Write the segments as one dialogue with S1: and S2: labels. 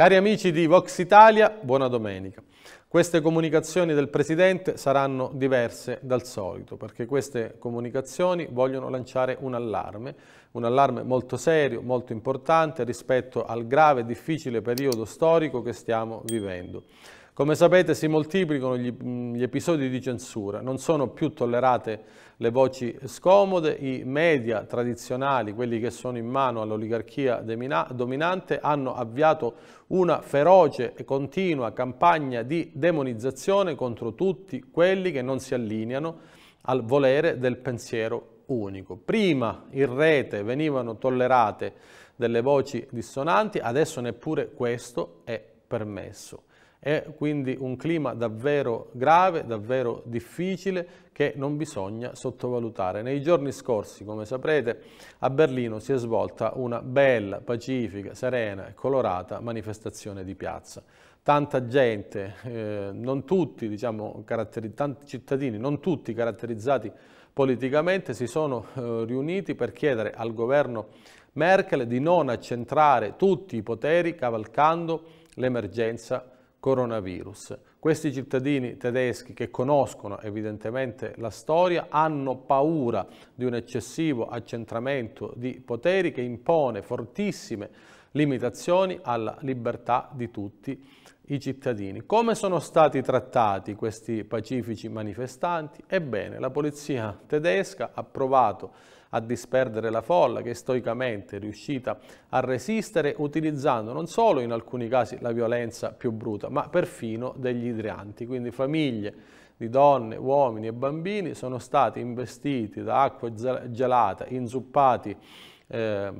S1: Cari amici di Vox Italia, buona domenica. Queste comunicazioni del Presidente saranno diverse dal solito, perché queste comunicazioni vogliono lanciare un allarme, un allarme molto serio, molto importante rispetto al grave e difficile periodo storico che stiamo vivendo. Come sapete si moltiplicano gli, gli, episodi di censura, non sono più tollerate le voci scomode, i media tradizionali, quelli che sono in mano all'oligarchia dominante, hanno avviato una feroce e continua campagna di demonizzazione contro tutti quelli che non si allineano al volere del pensiero unico. Prima in rete venivano tollerate delle voci dissonanti, adesso neppure questo è permesso. È quindi un clima davvero grave, davvero difficile, che non bisogna sottovalutare. Nei giorni scorsi, come saprete, a Berlino si è svolta una bella, pacifica, serena e colorata manifestazione di piazza. Tanta gente, eh, non tutti, diciamo, tanti cittadini, non tutti caratterizzati politicamente, si sono eh, riuniti per chiedere al governo Merkel di non accentrare tutti i poteri cavalcando l'emergenza coronavirus. Questi cittadini tedeschi che conoscono evidentemente la storia hanno paura di un eccessivo accentramento di poteri che impone fortissime limitazioni alla libertà di tutti i cittadini. Come sono stati trattati questi pacifici manifestanti? Ebbene, la polizia tedesca ha provato a disperdere la folla che stoicamente è riuscita a resistere utilizzando non solo in alcuni casi la violenza più bruta ma perfino degli idrianti, quindi famiglie di donne, uomini e bambini sono stati investiti da acqua gelata, inzuppati eh,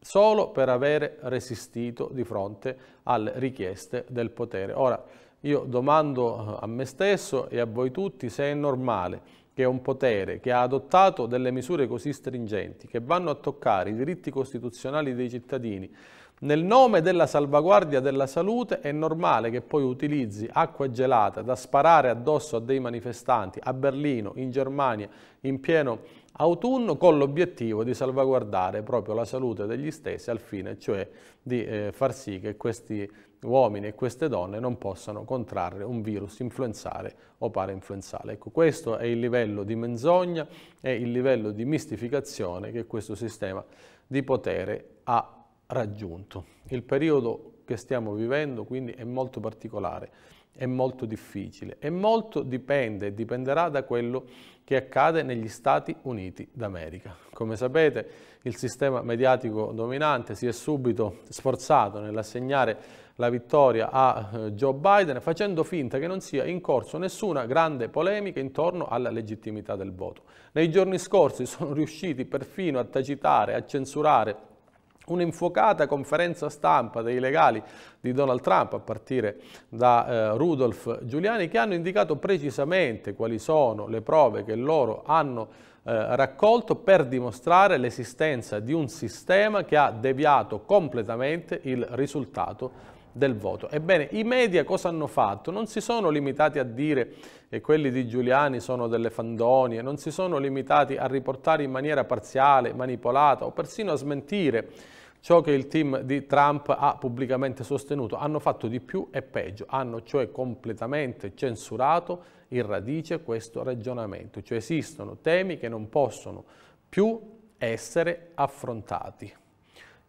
S1: solo per avere resistito di fronte alle richieste del potere. Ora, io domando eh, a me stesso e a voi tutti se è normale che è un potere, che ha adottato delle misure così stringenti, che vanno a toccare i diritti costituzionali dei cittadini, nel nome della salvaguardia della salute è normale che poi utilizzi acqua gelata da sparare addosso a dei manifestanti a Berlino, in Germania, in pieno autunno con l'obiettivo di salvaguardare proprio la salute degli stessi al fine cioè di eh, far sì che questi uomini e queste donne non possano contrarre un virus influenzale o parainfluenzale. Ecco, questo è il livello di menzogna, e il livello di mistificazione che questo sistema di potere ha raggiunto. Il periodo che stiamo vivendo quindi è molto particolare è molto difficile e molto dipende e dipenderà da quello che accade negli Stati Uniti d'America. Come sapete il sistema mediatico dominante si è subito sforzato nell'assegnare la vittoria a eh, Joe Biden facendo finta che non sia in corso nessuna grande polemica intorno alla legittimità del voto. Nei giorni scorsi sono riusciti perfino a tacitare, a censurare Un'infuocata conferenza stampa dei legali di Donald Trump, a partire da eh, Rudolf Giuliani, che hanno indicato precisamente quali sono le prove che loro hanno eh, raccolto per dimostrare l'esistenza di un sistema che ha deviato completamente il risultato del voto. Ebbene, i media cosa hanno fatto? Non si sono limitati a dire che quelli di Giuliani sono delle fandonie, non si sono limitati a riportare in maniera parziale, manipolata o persino a smentire ciò che il team di Trump ha pubblicamente sostenuto. Hanno fatto di più e peggio, hanno cioè completamente censurato in radice questo ragionamento, cioè esistono temi che non possono più essere affrontati.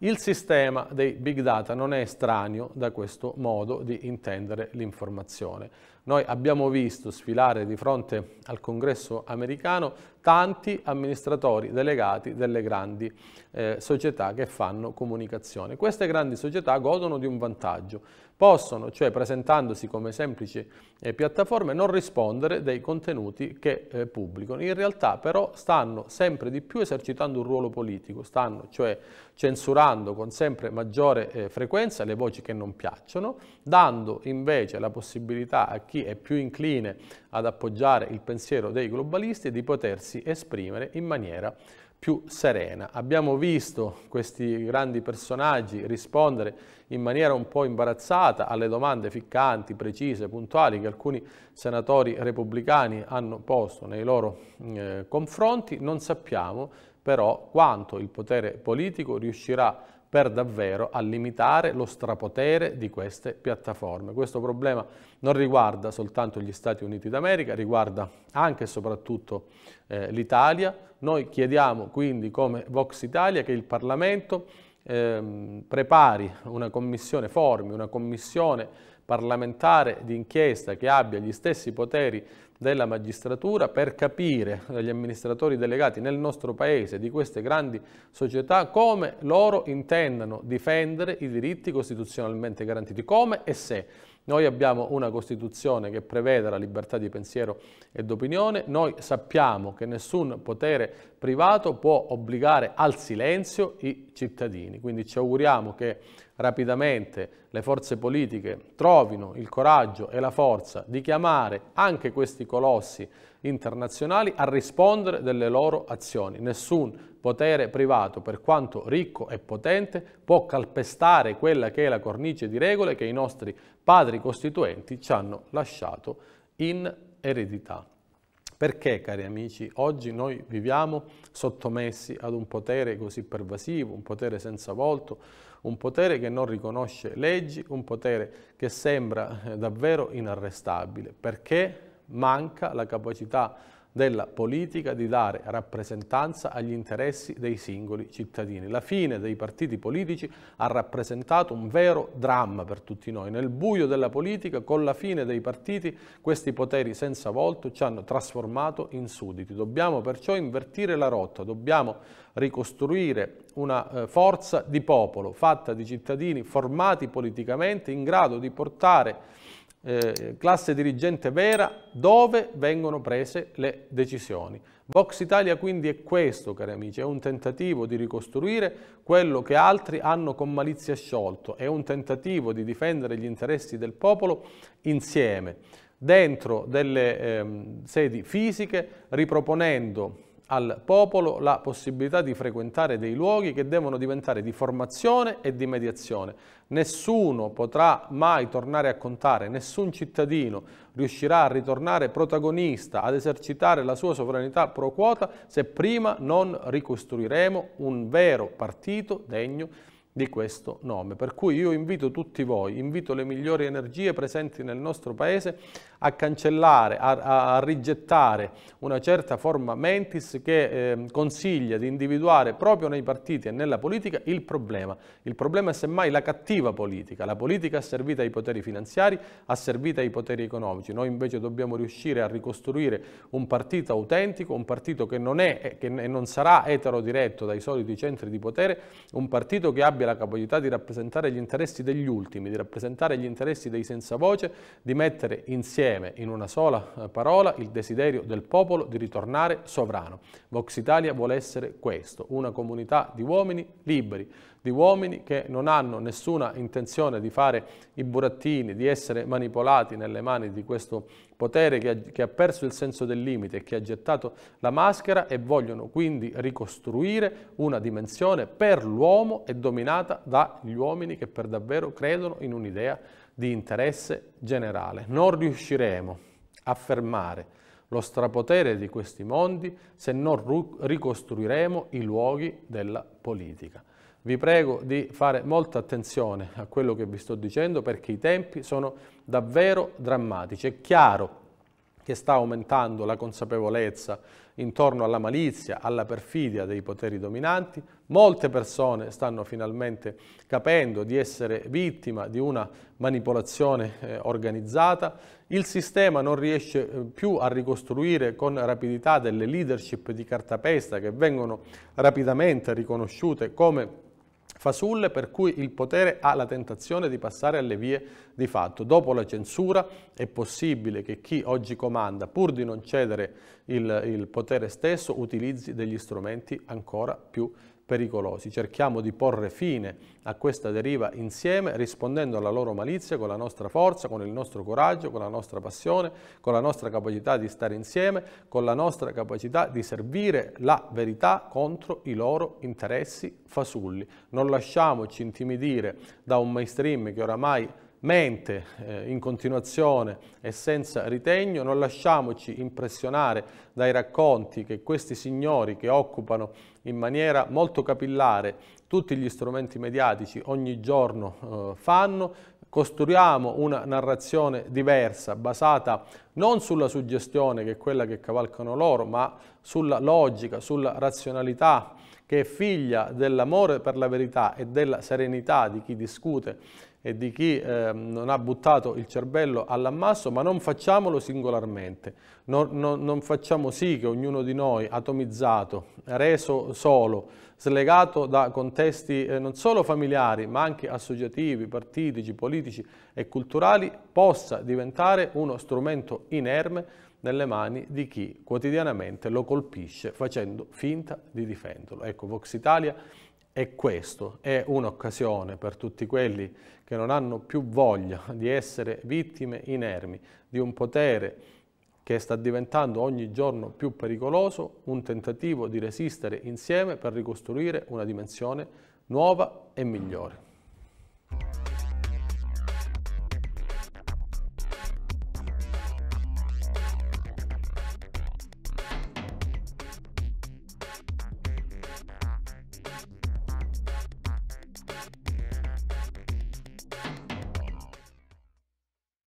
S1: Il sistema dei big data non è estraneo da questo modo di intendere l'informazione. Noi abbiamo visto sfilare di fronte al congresso americano tanti amministratori delegati delle grandi eh, società che fanno comunicazione. Queste grandi società godono di un vantaggio, possono, cioè presentandosi come semplici eh, piattaforme, non rispondere dei contenuti che eh, pubblicano. In realtà però stanno sempre di più esercitando un ruolo politico, stanno cioè censurando con sempre maggiore eh, frequenza le voci che non piacciono, dando invece la possibilità a chi chi è più incline ad appoggiare il pensiero dei globalisti di potersi esprimere in maniera più serena. Abbiamo visto questi grandi personaggi rispondere in maniera un po' imbarazzata alle domande ficcanti, precise, puntuali che alcuni senatori repubblicani hanno posto nei loro eh, confronti. Non sappiamo però quanto il potere politico riuscirà per davvero a limitare lo strapotere di queste piattaforme. Questo problema non riguarda soltanto gli Stati Uniti d'America, riguarda anche e soprattutto eh, l'Italia. Noi chiediamo quindi come Vox Italia che il Parlamento ehm, prepari una commissione, formi una commissione parlamentare d'inchiesta che abbia gli stessi poteri della magistratura per capire dagli amministratori delegati nel nostro paese di queste grandi società come loro intendano difendere i diritti costituzionalmente garantiti, come e se. Noi abbiamo una Costituzione che prevede la libertà di pensiero e d'opinione, noi sappiamo che nessun potere privato può obbligare al silenzio i cittadini, quindi ci auguriamo che rapidamente le forze politiche trovino il coraggio e la forza di chiamare anche questi colossi internazionali a rispondere delle loro azioni. Nessun potere privato, per quanto ricco e potente, può calpestare quella che è la cornice di regole che i nostri padri costituenti ci hanno lasciato in eredità. Perché, cari amici, oggi noi viviamo sottomessi ad un potere così pervasivo, un potere senza volto, un potere che non riconosce leggi, un potere che sembra eh, davvero inarrestabile. Perché? Manca la capacità della politica di dare rappresentanza agli interessi dei singoli cittadini. La fine dei partiti politici ha rappresentato un vero dramma per tutti noi. Nel buio della politica, con la fine dei partiti, questi poteri senza volto ci hanno trasformato in sudditi. Dobbiamo perciò invertire la rotta, dobbiamo ricostruire una eh, forza di popolo fatta di cittadini formati politicamente in grado di portare eh, classe dirigente vera dove vengono prese le decisioni. Vox Italia quindi è questo, cari amici, è un tentativo di ricostruire quello che altri hanno con malizia sciolto, è un tentativo di difendere gli interessi del popolo insieme, dentro delle eh, sedi fisiche, riproponendo al popolo la possibilità di frequentare dei luoghi che devono diventare di formazione e di mediazione. Nessuno potrà mai tornare a contare, nessun cittadino riuscirà a ritornare protagonista, ad esercitare la sua sovranità pro quota se prima non ricostruiremo un vero partito degno di questo nome. Per cui io invito tutti voi, invito le migliori energie presenti nel nostro Paese a cancellare, a, a, a rigettare una certa forma mentis che eh, consiglia di individuare proprio nei partiti e nella politica il problema. Il problema è semmai la cattiva politica. La politica è servita ai poteri finanziari, è servita ai poteri economici. Noi invece dobbiamo riuscire a ricostruire un partito autentico, un partito che non è eh, e non sarà eterodiretto dai soliti centri di potere, un partito che abbia la capacità di rappresentare gli interessi degli ultimi, di rappresentare gli interessi dei senza voce, di mettere insieme insieme, in una sola eh, parola, il desiderio del popolo di ritornare sovrano. Vox Italia vuole essere questo, una comunità di uomini liberi, di uomini che non hanno nessuna intenzione di fare i burattini, di essere manipolati nelle mani di questo potere che ha, che ha perso il senso del limite, che ha gettato la maschera e vogliono quindi ricostruire una dimensione per l'uomo e dominata dagli uomini che per davvero credono in un'idea di interesse generale. Non riusciremo a fermare lo strapotere di questi mondi se non ricostruiremo i luoghi della politica. Vi prego di fare molta attenzione a quello che vi sto dicendo perché i tempi sono davvero drammatici. È chiaro che sta aumentando la consapevolezza intorno alla malizia, alla perfidia dei poteri dominanti. Molte persone stanno finalmente capendo di essere vittima di una manipolazione eh, organizzata. Il sistema non riesce eh, più a ricostruire con rapidità delle leadership di cartapesta che vengono rapidamente riconosciute come fasulle per cui il potere ha la tentazione di passare alle vie di fatto. Dopo la censura è possibile che chi oggi comanda, pur di non cedere il, il potere stesso, utilizzi degli strumenti ancora più pericolosi. Cerchiamo di porre fine a questa deriva insieme, rispondendo alla loro malizia con la nostra forza, con il nostro coraggio, con la nostra passione, con la nostra capacità di stare insieme, con la nostra capacità di servire la verità contro i loro interessi fasulli. Non lasciamoci intimidire da un mainstream che oramai mente eh, in continuazione e senza ritegno, non lasciamoci impressionare dai racconti che questi signori che occupano in maniera molto capillare tutti gli strumenti mediatici ogni giorno eh, fanno, costruiamo una narrazione diversa, basata non sulla suggestione che è quella che cavalcano loro, ma sulla logica, sulla razionalità che è figlia dell'amore per la verità e della serenità di chi discute e di chi eh, non ha buttato il cervello all'ammasso, ma non facciamolo singolarmente, non, non, non, facciamo sì che ognuno di noi, atomizzato, reso solo, slegato da contesti eh, non solo familiari, ma anche associativi, partitici, politici e culturali, possa diventare uno strumento inerme nelle mani di chi quotidianamente lo colpisce facendo finta di difenderlo. Ecco, Vox Italia è questo, è un'occasione per tutti quelli che non hanno più voglia di essere vittime inermi di un potere che sta diventando ogni giorno più pericoloso, un tentativo di resistere insieme per ricostruire una dimensione nuova e migliore.